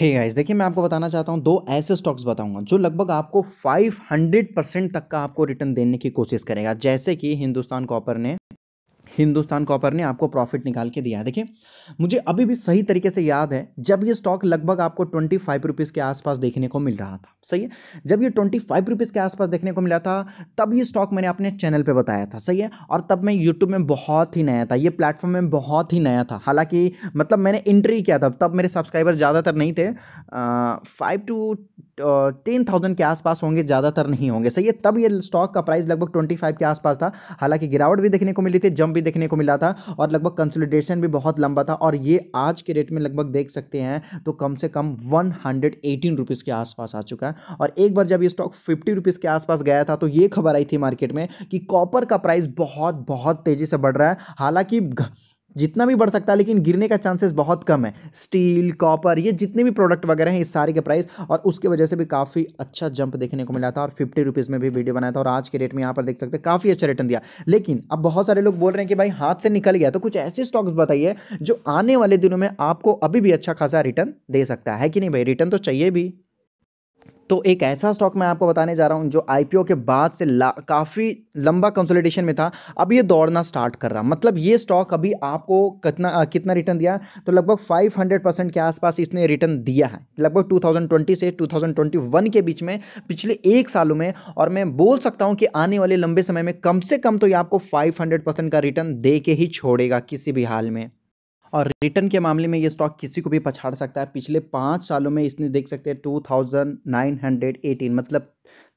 हे hey guys देखिए मैं आपको बताना चाहता हूँ दो ऐसे स्टॉक्स बताऊंगा जो लगभग आपको 500 परसेंट तक का आपको रिटर्न देने की कोशिश करेगा जैसे कि हिंदुस्तान कॉपर ने हिंदुस्तान कॉपर ने आपको प्रॉफिट निकाल के दिया है देखिए मुझे अभी भी सही तरीके से याद है जब ये स्टॉक लगभग आपको ट्वेंटी फाइव रुपीज़ के आसपास देखने को मिल रहा था सही है जब ये ट्वेंटी फाइव रुपीज़ के आसपास देखने को मिला था तब ये स्टॉक मैंने अपने चैनल पर बताया था सही है और तब मैं यूट्यूब में बहुत ही नया था ये प्लेटफॉर्म में बहुत ही नया था हालांकि मतलब मैंने एंट्री किया था तब मेरे सब्सक्राइबर ज़्यादातर नहीं थे फाइव टू टेन थाउजेंड के आसपास होंगे ज़्यादातर नहीं होंगे सही है तब ये स्टॉक का प्राइस लगभग ट्वेंटी फाइव के आसपास था हालांकि गिरावट भी देखने को मिली थी जंप भी देखने को मिला था और लगभग कंसोलिडेशन भी बहुत लंबा था और ये आज के रेट में लगभग देख सकते हैं तो कम से कम वन हंड्रेड एटीन रुपीज़ के आसपास आ चुका है और एक बार जब ये स्टॉक फिफ्टी रुपीज़ के आसपास गया था तो ये खबर आई थी मार्केट में कि कॉपर का प्राइस बहुत बहुत तेज़ी से बढ़ रहा है हालांकि जितना भी बढ़ सकता है लेकिन गिरने का चांसेस बहुत कम है स्टील कॉपर ये जितने भी प्रोडक्ट वगैरह हैं इस सारे के प्राइस और उसके वजह से भी काफ़ी अच्छा जंप देखने को मिला था और फिफ्टी रुपीज़ में भी वीडियो बनाया था और आज के रेट में यहाँ पर देख सकते हैं काफ़ी अच्छा रिटर्न दिया लेकिन अब बहुत सारे लोग बोल रहे हैं कि भाई हाथ से निकल गया तो कुछ ऐसे स्टॉक्स बताइए जो आने वाले दिनों में आपको अभी भी अच्छा खासा रिटर्न दे सकता है कि नहीं भाई रिटर्न तो चाहिए भी तो एक ऐसा स्टॉक मैं आपको बताने जा रहा हूँ जो आईपीओ के बाद से काफ़ी लंबा कंसोलिडेशन में था अब ये दौड़ना स्टार्ट कर रहा मतलब ये स्टॉक अभी आपको कितना कितना रिटर्न दिया तो लगभग 500 परसेंट के आसपास इसने रिटर्न दिया है लगभग 2020 से 2021 के बीच में पिछले एक सालों में और मैं बोल सकता हूँ कि आने वाले लंबे समय में कम से कम तो ये आपको फाइव परसेंट का रिटर्न दे के ही छोड़ेगा किसी भी हाल में और रिटर्न के मामले में ये स्टॉक किसी को भी पछाड़ सकता है पिछले पाँच सालों में इसने देख सकते हैं two thousand nine hundred eighteen मतलब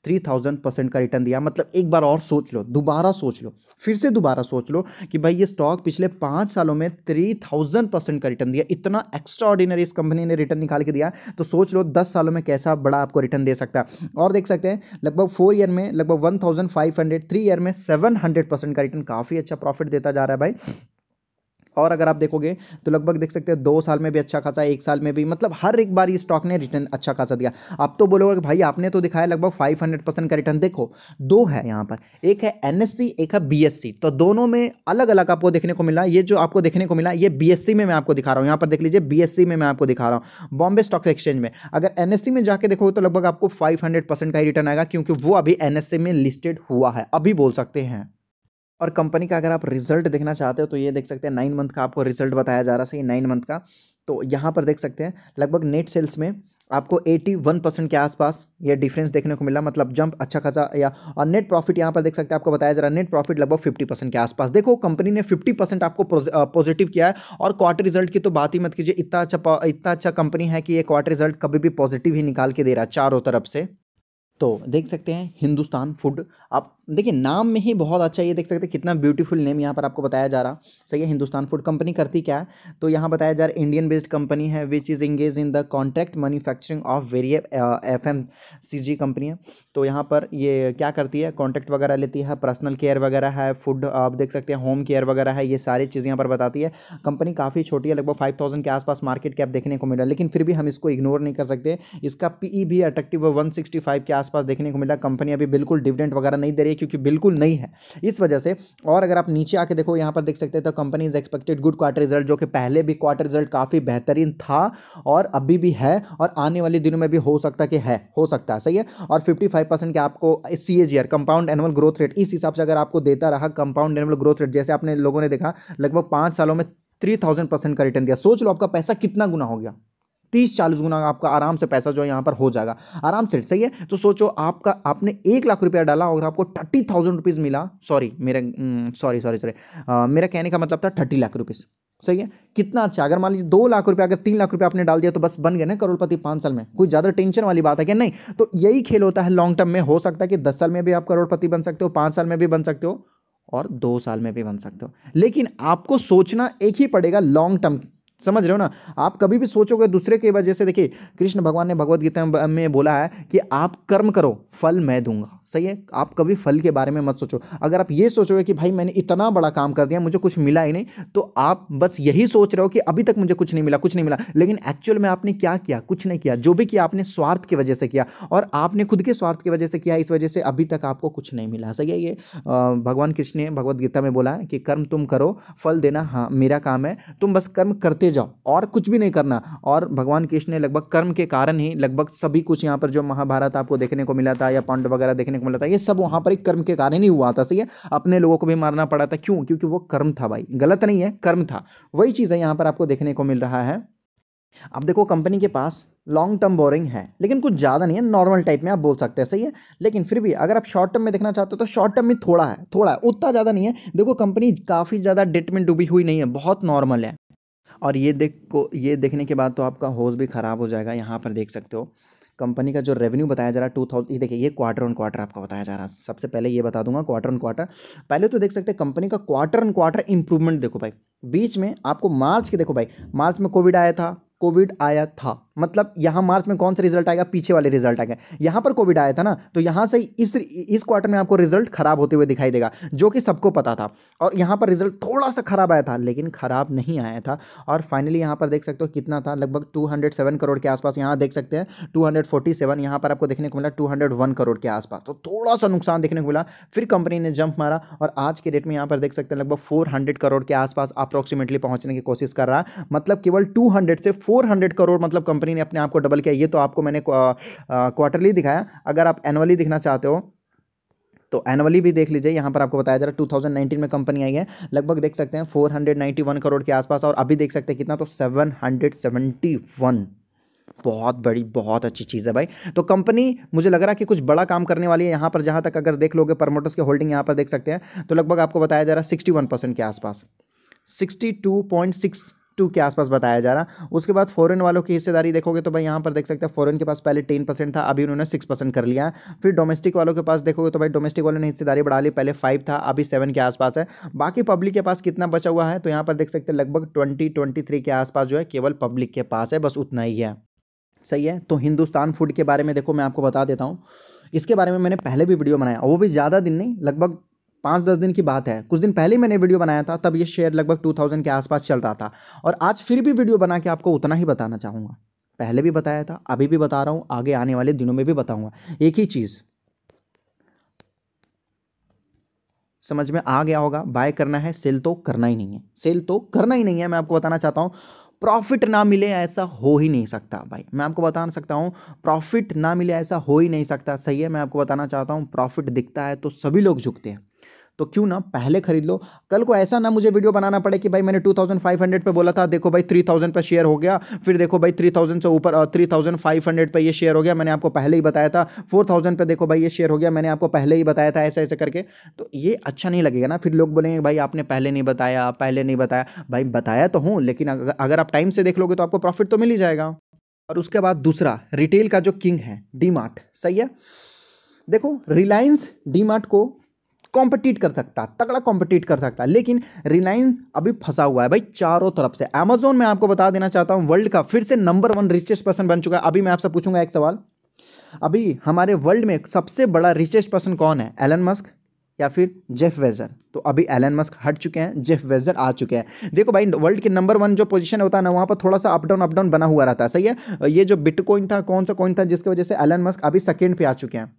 थ्री थाउजेंड परसेंट का रिटर्न दिया मतलब एक बार और सोच लो दोबारा सोच लो फिर से दोबारा सोच लो कि भाई ये स्टॉक पिछले पाँच सालों में थ्री थाउजेंड परसेंट का रिटर्न दिया इतना एक्स्ट्रा ऑर्डिनरी इस कंपनी ने रिटर्न निकाल के दिया तो सोच लो दस सालों में कैसा बड़ा आपको रिटर्न दे सकता है और देख सकते हैं लगभग फोर ईयर में लगभग one thousand five hundred three year में सेवन हंड्रेड परसेंट का रिटर्न काफ़ी अच्छा प्रॉफिट देता जा रहा है भाई और अगर आप देखोगे तो लगभग देख सकते हैं दो साल में भी अच्छा खासा एक साल में भी मतलब हर एक बार ये स्टॉक ने रिटर्न अच्छा खासा दिया आप तो बोलोगे कि भाई आपने तो दिखाया लगभग फाइव हंड्रेड परसेंट का रिटर्न देखो दो है यहाँ पर एक है एन एक है बी तो दोनों में अलग अलग आपको देखने को मिला ये जो आपको देखने को मिला ये बी में मैं आपको दिखा रहा हूँ यहाँ पर देख लीजिए बी में मैं आपको दिखा रहा हूँ बॉम्बे स्टॉक एक्सचेंज में अगर एन में जाकर देखोगे तो लगभग आपको फाइव का ही रिटर्न आएगा क्योंकि वो अभी एन में लिस्टेड हुआ है अभी बोल सकते हैं और कंपनी का अगर आप रिजल्ट देखना चाहते हो तो ये देख सकते हैं नाइन मंथ का आपको रिजल्ट बताया जा रहा है सही नाइन मंथ का तो यहाँ पर देख सकते हैं लगभग नेट सेल्स में आपको 81 परसेंट के आसपास ये डिफरेंस देखने को मिला मतलब जंप अच्छा खासा या और नेट प्रॉफिट यहाँ पर देख सकते हैं आपको बताया जा रहा है नेट प्रॉफिट लगभग 50 परसेंट के आसपास देखो कंपनी ने 50 परसेंट आपको पॉजिटिव किया है और क्वार्टर रिजल्ट की तो बात ही मत कीजिए इतना अच्छा इतना अच्छा कंपनी है कि ये क्वार्टर रिजल्ट कभी भी पॉजिटिव ही निकाल के दे रहा है चारों तरफ से तो देख सकते हैं हिंदुस्तान फूड आप देखिए नाम में ही बहुत अच्छा ये देख सकते हैं कितना ब्यूटीफुल नेम यहाँ पर आपको बताया जा रहा सही है हिंदुस्तान फूड कंपनी करती क्या है तो यहाँ बताया जा रहा इंडियन बेस्ड कंपनी है which is engage in the contract manufacturing of various F M C G company है तो यहाँ पर ये क्या करती है कॉन्ट्रैक्ट वगैरह लेती है पर्सनल केयर वगैरह है फूड आप देख सकते हैं होम केयर वगैरह है ये सारी चीज़ें यहाँ पर बताती है कंपनी काफ़ी छोटी है लगभग फाइव थाउजेंड के आसपास मार्केट कैप देखने को मिला लेकिन फिर भी हम इसको इग्नोर नहीं कर सकते इसका पी ई e भी अट्रैक्टिव वन सिक्सटी फाइव के आस आसपास देखने को मिला कंपनी अभी बिल्कुल डिविडेंट वगैरह नहीं दे रही है क्योंकि बिल्कुल नहीं है इस वजह से और अगर आप नीचे आके देखो यहाँ पर देख सकते हैं तो company is expected good quarter result जो कि पहले भी क्वार्टर रिजल्ट काफ़ी बेहतरीन था और अभी भी है और आने वाले दिनों में भी हो सकता कि है हो सकता है सही है और फिफ्टी के आपको C H compound annual growth rate इस हिसाब से अगर आपको देता रहा कंपाउंड एनुअल ग्रोथ रेट जैसे आपने लोगों ने देखा लगभग पाँच सालों में थ्री थाउजेंड परसेंट का रिटर्न दिया सोच लो आपका पैसा कितना गुना हो गया तीस चालीस गुना आपका आराम से पैसा जो है यहाँ पर हो जाएगा आराम से सही है तो सोचो आपका आपने एक लाख रुपया डाला और आपको थर्टी थाउजेंड रुपीज़ मिला सॉरी मेरा सॉरी सॉरी सॉरी मेरा कहने का मतलब था थर्टी लाख रुपीज़ सही है कितना अच्छा अगर मान लीजिए दो लाख रुपया अगर तीन लाख रुपया आपने डाल दिया तो बस बन गए ना करोड़पति पाँच साल में कोई ज़्यादा टेंशन वाली बात है क्या नहीं तो यही खेल होता है लॉन्ग टर्म में हो सकता है कि दस साल में भी आप करोड़पति बन सकते हो पाँच साल में भी बन सकते हो और दो साल में भी बन सकते हो लेकिन आपको सोचना एक ही पड़ेगा लॉन्ग टर्म समझ रहे हो ना आप कभी भी सोचोगे दूसरे के वजह से देखिए कृष्ण भगवान ने भगवत गीता में बोला है कि आप कर्म करो फल मैं दूंगा सही है आप कभी फल के बारे में मत सोचो अगर आप ये सोचोगे कि भाई मैंने इतना बड़ा काम कर दिया मुझे कुछ मिला ही नहीं तो आप बस यही सोच रहे हो कि अभी तक मुझे कुछ नहीं मिला कुछ नहीं मिला लेकिन एक्चुअल में आपने क्या किया कुछ नहीं किया जो भी किया आपने स्वार्थ की वजह से किया और आपने खुद के स्वार्थ की वजह से किया इस वजह से अभी तक आपको कुछ नहीं मिला सही है ये भगवान कृष्ण ने भगवदगीता में बोला है कि कर्म तुम करो फल देना हाँ मेरा काम है तुम बस कर्म करते करते जाओ और कुछ भी नहीं करना और भगवान कृष्ण ने लगभग कर्म के कारण ही लगभग सभी कुछ यहाँ पर जो महाभारत आपको देखने को मिला था या पांडव वगैरह देखने को मिला था ये सब वहाँ पर एक कर्म के कारण ही हुआ था सही है अपने लोगों को भी मारना पड़ा था क्यों क्योंकि वो कर्म था भाई गलत नहीं है कर्म था वही चीज़ है यहाँ पर आपको देखने को मिल रहा है अब देखो कंपनी के पास लॉन्ग टर्म बोरिंग है लेकिन कुछ ज़्यादा नहीं है नॉर्मल टाइप में आप बोल सकते हैं सही है लेकिन फिर भी अगर आप शॉर्ट टर्म में देखना चाहते हो तो शॉर्ट टर्म में थोड़ा है थोड़ा है उतना ज़्यादा नहीं है देखो कंपनी काफ़ी ज़्यादा डेट में डूबी हुई नहीं है बहुत नॉर्मल है और ये देख को ये देखने के बाद तो आपका होश भी ख़राब हो जाएगा यहाँ पर देख सकते हो कंपनी का जो रेवेन्यू बताया जा रहा है टू थाउजेंड ये देखिए ये क्वार्टर ऑन क्वार्टर आपका बताया जा रहा है सबसे पहले ये बता दूंगा क्वार्टर ऑन क्वार्टर पहले तो देख सकते हैं कंपनी का क्वार्टर ऑन क्वार्टर इंप्रूवमेंट देखो भाई बीच में आपको मार्च के देखो भाई मार्च में कोविड आया था कोविड आया था मतलब यहाँ मार्च में कौन सा रिजल्ट आएगा पीछे वाले रिजल्ट आएगा यहाँ पर कोविड आया था ना तो यहाँ से इस इस क्वार्टर में आपको रिजल्ट खराब होते हुए दिखाई देगा जो कि सबको पता था और यहाँ पर रिजल्ट थोड़ा सा खराब आया था लेकिन खराब नहीं आया था और फाइनली यहाँ पर देख सकते हो कितना था लगभग टू करोड़ के आसपास यहाँ देख सकते हैं टू यहाँ पर आपको देखने को मिला टू करोड़ के आसपास तो थोड़ा सा नुकसान देखने को मिला फिर कंपनी ने जंप मारा और आज के डेट में यहाँ पर देख सकते हैं लगभग फोर करोड़ के आसपास अप्रोक्सीमेटली पहुँचने की कोशिश कर रहा है मतलब केवल टू से फोर करोड़ मतलब कंपनी कंपनी ने अपने आप को डबल किया ये तो आपको मैंने क्वार्टरली दिखाया अगर आप एनुअली दिखना चाहते हो तो एनुअली भी देख लीजिए यहाँ पर आपको बताया जा रहा है 2019 में कंपनी आई है लगभग देख सकते हैं 491 करोड़ के आसपास और अभी देख सकते हैं कितना तो 771 बहुत बड़ी बहुत अच्छी चीज़ है भाई तो कंपनी मुझे लग रहा है कि कुछ बड़ा काम करने वाली है यहाँ पर जहाँ तक अगर देख लोगे प्रमोटर्स के होल्डिंग यहाँ पर देख सकते हैं तो लगभग आपको बताया जा रहा है सिक्सटी के आसपास सिक्सटी टू के आसपास बताया जा रहा उसके बाद फॉरेन वालों की हिस्सेदारी देखोगे तो भाई यहाँ पर देख सकते हैं फॉरेन के पास पहले टेन परसेंट था अभी उन्होंने सिक्स परसेंट कर लिया फिर डोमेस्टिक वालों के पास देखोगे तो भाई डोमेस्टिक वालों ने हिस्सेदारी बढ़ा ली पहले फाइव था अभी सेवन के आसपास है बाकी पब्लिक के पास कितना बचा हुआ है तो यहाँ पर देख सकते हैं लगभग ट्वेंटी ट्वेंटी थ्री के आसपास जो है केवल पब्लिक के पास है बस उतना ही है सही है तो हिंदुस्तान फूड के बारे में देखो मैं आपको बता देता हूँ इसके बारे में मैंने पहले भी वीडियो बनाया वो भी ज़्यादा दिन नहीं लगभग पाँच दस दिन की बात है कुछ दिन पहले ही मैंने वीडियो बनाया था तब ये शेयर लगभग टू थाउजेंड के आसपास चल रहा था और आज फिर भी वीडियो बना के आपको उतना ही बताना चाहूँगा पहले भी बताया था अभी भी बता रहा हूँ आगे आने वाले दिनों में भी बताऊँगा एक ही चीज़ समझ में आ गया होगा बाय करना है सेल तो करना ही नहीं है सेल तो करना ही नहीं है मैं आपको बताना चाहता हूँ प्रॉफिट ना मिले ऐसा हो ही नहीं सकता भाई मैं आपको बता सकता हूँ प्रॉफिट ना मिले ऐसा हो ही नहीं सकता सही है मैं आपको बताना चाहता हूँ प्रॉफिट दिखता है तो सभी लोग झुकते हैं तो क्यों ना पहले खरीद लो कल को ऐसा ना मुझे वीडियो बनाना पड़े कि भाई मैंने टू थाउजेंड फाइव हंड्रेड पर बोला था देखो भाई थ्री थाउजेंड पर शेयर हो गया फिर देखो भाई थ्री थाउजेंड से ऊपर थ्री थाउजेंड फाइव हंड्रेड पर यह शेयर हो गया मैंने आपको पहले ही बताया था फोर थाउजेंड पर देखो भाई ये शेयर हो गया मैंने आपको पहले ही बताया था ऐसे ऐसे करके तो ये अच्छा नहीं लगेगा ना फिर लोग बोलेंगे भाई आपने पहले नहीं बताया पहले नहीं बताया भाई बताया तो हूँ लेकिन अगर आप टाइम से देख लोगे तो आपको प्रॉफिट तो मिल ही जाएगा और उसके बाद दूसरा रिटेल का जो किंग है डी मार्ट सही है देखो रिलायंस डी मार्ट को कॉम्पिटिट कर सकता तगड़ा कॉम्पिटिट कर सकता लेकिन रिलायंस अभी फंसा हुआ है भाई चारों तरफ से अमेजोन में आपको बता देना चाहता हूँ वर्ल्ड का फिर से नंबर वन रिचेस्ट पर्सन बन चुका है अभी मैं आपसे पूछूंगा एक सवाल अभी हमारे वर्ल्ड में सबसे बड़ा रिचेस्ट पर्सन कौन है एलन मस्क या फिर जेफ वेजर तो अभी एलन मस्क हट चुके हैं जेफ वेजर आ चुके हैं देखो भाई वर्ल्ड के नंबर वन जो पोजीशन होता है ना वहाँ पर थोड़ा सा अपडाउन अपडाउन बना हुआ रहता है सही है ये जो बिटकॉइन था कौन सा कॉइन था जिसकी वजह से एलन मस्क अभी सेकेंड पे आ चुके हैं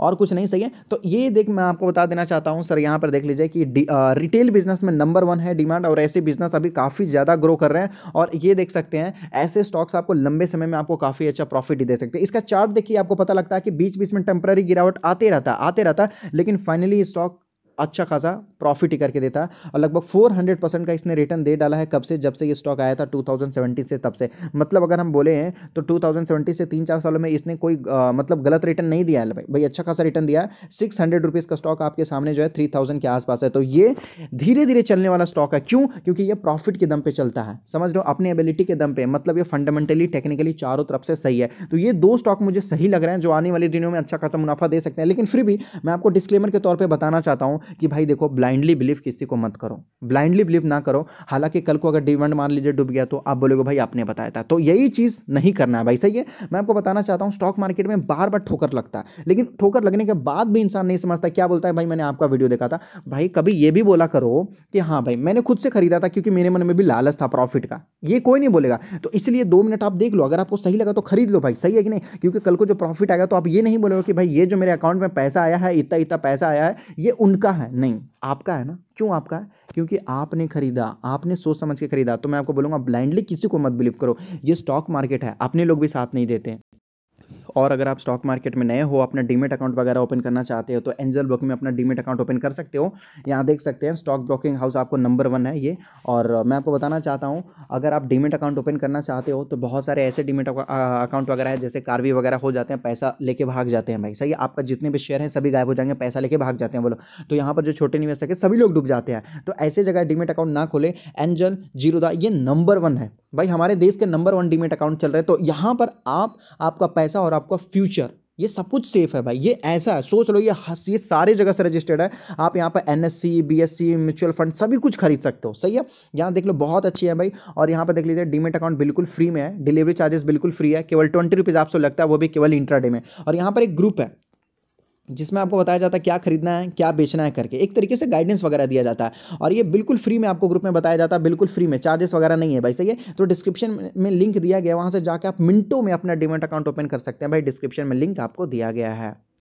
और कुछ नहीं सही है तो ये देख मैं आपको बता देना चाहता हूँ सर यहाँ पर देख लीजिए कि आ, रिटेल बिजनेस में नंबर वन है डिमांड और ऐसे बिजनेस अभी काफ़ी ज़्यादा ग्रो कर रहे हैं और ये देख सकते हैं ऐसे स्टॉक्स आपको लंबे समय में आपको काफ़ी अच्छा प्रॉफिट ही दे सकते हैं इसका चार्ट देखिए आपको पता लगता है कि बीच बीच में टेम्प्ररी गिरावट आते रहता आते रहता लेकिन फाइनली स्टॉक अच्छा खासा प्रॉफिट ही करके देता है और लगभग 400 परसेंट का इसने रिटर्न दे डाला है कब से जब से ये स्टॉक आया था 2017 से तब से मतलब अगर हम बोले हैं तो 2017 से तीन चार सालों में इसने कोई आ, मतलब गलत रिटर्न नहीं दिया है भाई अच्छा खासा रिटर्न दिया सिक्स हंड्रेड का स्टॉक आपके सामने जो है थ्री के आसपास है तो ये धीरे धीरे चलने वाला स्टॉक है क्यों क्योंकि ये प्रॉफिट के दम पर चलता है समझ लो अपनी एबिलिटी के दम पर मतलब ये फंडामेंटली टेक्निकली चारों तरफ से सही है तो ये दो स्टॉक मुझे सही लग रहे हैं जो आने वाले दिनों में अच्छा खासा मुनाफा दे सकते हैं लेकिन फिर भी मैं आपको डिस्क्लेमर के तौर पर बताना चाहता हूँ कि भाई देखो ब्लाइंडली बिलीव किसी को मत करो ब्लाइंडली बिलीव ना करो हालांकि कल को अगर डिमांड मान लीजिए डूब गया तो आप बोलोगे भाई आपने बताया था तो यही चीज़ नहीं करना है भाई सही है मैं आपको बताना चाहता हूँ स्टॉक मार्केट में बार बार ठोकर लगता है लेकिन ठोकर लगने के बाद भी इंसान नहीं समझता क्या बोलता है भाई मैंने आपका वीडियो देखा था भाई कभी ये भी बोला करो कि हाँ भाई मैंने खुद से खरीदा था क्योंकि मेरे मन में भी लालच था प्रॉफिट का ये कोई नहीं बोलेगा तो इसलिए दो मिनट आप देख लो अगर आपको सही लगा तो खरीद लो भाई सही है कि नहीं क्योंकि कल को जो प्रॉफिट आएगा तो आप ये नहीं बोलोगे कि भाई ये जो मेरे अकाउंट में पैसा आया है इतना इतना पैसा आया है ये उनका है नहीं आपका है ना क्यों आपका है क्योंकि आपने खरीदा आपने सोच समझ के खरीदा तो मैं आपको बोलूँगा ब्लाइंडली किसी को मत बिलीव करो ये स्टॉक मार्केट है अपने लोग भी साथ नहीं देते हैं और अगर आप स्टॉक मार्केट में नए हो अपना डीमेट अकाउंट वगैरह ओपन करना चाहते हो तो एंजल ब्रोक में अपना डीमेट अकाउंट ओपन कर सकते हो यहाँ देख सकते हैं स्टॉक ब्रोकिंग हाउस आपको नंबर वन है ये और मैं आपको बताना चाहता हूँ अगर आप डीमेट अकाउंट ओपन करना चाहते हो तो बहुत सारे ऐसे डीमेट अकाउंट वगैरह है जैसे कारवी वगैरह हो जाते हैं पैसा लेके भाग जाते हैं भाई सही आपका जितने भी शेयर हैं सभी गायब हो जाएंगे पैसा लेके भाग जाते हैं बोलो तो यहाँ पर जो छोटे निवेशक है सभी लोग डूब जाते हैं तो ऐसे जगह डीमेट अकाउंट ना खोले एंजल जीरो ये नंबर वन है भाई हमारे देश के नंबर वन डीमेट अकाउंट चल रहे हैं तो यहाँ पर आप आपका पैसा और आपका फ्यूचर ये सब कुछ सेफ है भाई ये ऐसा है सोच लो ये ये सारे जगह से रजिस्टर्ड है आप यहाँ पर N S C B S C mutual fund सभी कुछ खरीद सकते हो सही है यहाँ देख लो बहुत अच्छी है भाई और यहाँ पर देख लीजिए डीमेट अकाउंट बिल्कुल फ्री में है डिलीवरी चार्जेस बिल्कुल फ्री है केवल ट्वेंटी रुपीज़ आपसे लगता है वो भी केवल इंट्रा डे में और यहाँ पर एक ग्रुप है जिसमें आपको बताया जाता है क्या खरीदना है क्या बेचना है करके एक तरीके से गाइडेंस वगैरह दिया जाता है और ये बिल्कुल फ्री में आपको ग्रुप में बताया जाता है बिल्कुल फ्री में चार्जेस वगैरह नहीं है भाई सही है तो डिस्क्रिप्शन में लिंक दिया गया वहाँ से जाकर आप मिनटों में अपना डिमेंट अकाउंट ओपन कर सकते हैं भाई डिस्क्रिप्शन में लिंक आपको दिया गया है